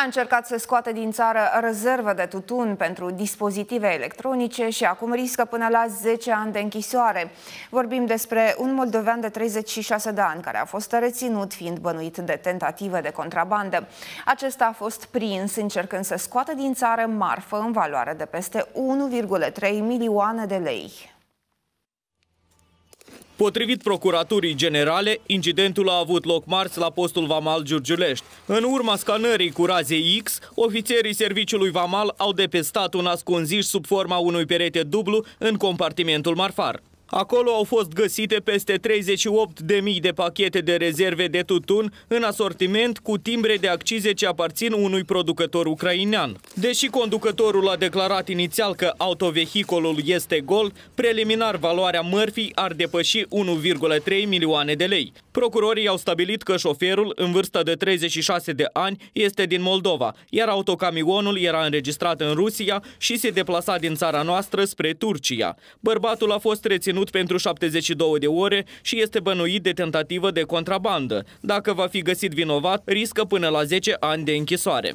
A încercat să scoate din țară rezervă de tutun pentru dispozitive electronice și acum riscă până la 10 ani de închisoare. Vorbim despre un moldovean de 36 de ani care a fost reținut fiind bănuit de tentative de contrabandă. Acesta a fost prins încercând să scoată din țară marfă în valoare de peste 1,3 milioane de lei. Potrivit Procuraturii Generale, incidentul a avut loc marți la postul Vamal Giurgiulești. În urma scanării cu raze X, ofițerii serviciului Vamal au depestat un ascunziș sub forma unui perete dublu în compartimentul marfar. Acolo au fost găsite peste 38.000 de pachete de rezerve de tutun în asortiment cu timbre de accize ce aparțin unui producător ucrainean. Deși conducătorul a declarat inițial că autovehicolul este gol, preliminar valoarea mărfii ar depăși 1,3 milioane de lei. Procurorii au stabilit că șoferul, în vârstă de 36 de ani, este din Moldova, iar autocamionul era înregistrat în Rusia și se deplasa din țara noastră spre Turcia. Bărbatul a fost reținut pentru 72 de ore și este bănuit de tentativă de contrabandă. Dacă va fi găsit vinovat, riscă până la 10 ani de închisoare.